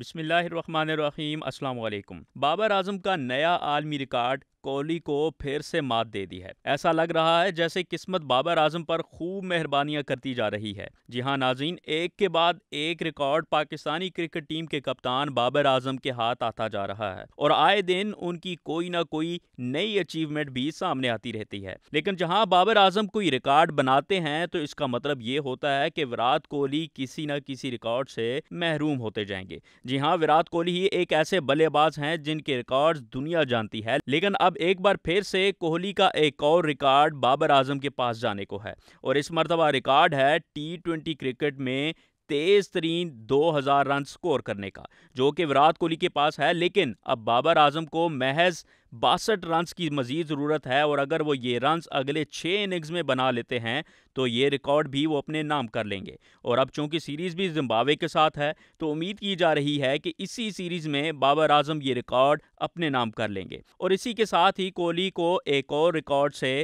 बिसमीम अल्लाम बाबर आजम का नया आलमी रिकॉर्ड कोहली को फिर से मात दे दी है ऐसा लग रहा है जैसे किस्मत बाबर आजम पर खूब मेहरबानियां करती जा रही है जी हाँ नाजीन एक के बाद एक रिकॉर्ड पाकिस्तानी क्रिकेट टीम के कप्तान बाबर आजम के हाथ आता जा रहा है और आए दिन उनकी कोई ना कोई नई अचीवमेंट भी सामने आती रहती है लेकिन जहां बाबर आजम कोई रिकॉर्ड बनाते हैं तो इसका मतलब ये होता है कि विराट कोहली किसी न किसी रिकॉर्ड से महरूम होते जाएंगे जी हाँ विराट कोहली ही एक ऐसे बल्लेबाज हैं जिनके रिकॉर्ड्स दुनिया जानती है लेकिन अब एक बार फिर से कोहली का एक और रिकॉर्ड बाबर आजम के पास जाने को है और इस मरतबा रिकॉर्ड है टी ट्वेंटी क्रिकेट में तेज तरीन दो हजार रन स्कोर करने का जो कि विराट कोहली के पास है लेकिन अब बाबर आजम को महज बासठ रन की मज़ीद ज़रूरत है और अगर वो ये रन अगले छः इनिंग्स में बना लेते हैं तो ये रिकॉर्ड भी वो अपने नाम कर लेंगे और अब चूंकि सीरीज़ भी जिम्बावे के साथ है तो उम्मीद की जा रही है कि इसी सीरीज़ में बाबर आजम ये रिकॉर्ड अपने नाम कर लेंगे और इसी के साथ ही कोहली को एक और रिकॉर्ड से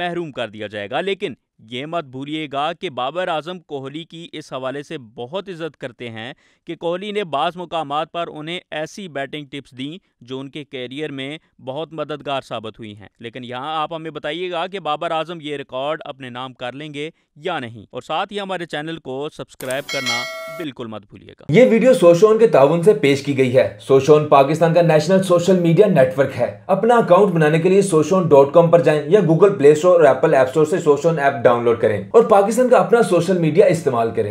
महरूम कर दिया जाएगा लेकिन ये मत भूलिएगा कि बाबर आजम कोहली की इस हवाले से बहुत इज्जत करते हैं कि कोहली ने बाज़ मकाम पर उन्हें ऐसी बैटिंग टिप्स दी जो उनके कैरियर में बहुत मददगार साबित हुई हैं लेकिन यहाँ आप हमें बताइएगा कि बाबर आजम ये रिकॉर्ड अपने नाम कर लेंगे या नहीं और साथ ही हमारे चैनल को सब्सक्राइब करना बिल्कुल मत भूलिएगा ये वीडियो सोशोन के ताउन से पेश की गई है सोशोन पाकिस्तान का नेशनल सोशल मीडिया नेटवर्क है अपना अकाउंट बनाने के लिए सोशोन डॉट कॉम पर जाए या गूगल प्ले स्टोर और एप्पल एप स्टोर से सोशोन ऐप डाउन डाउनलोड करें और पाकिस्तान का अपना सोशल मीडिया इस्तेमाल करें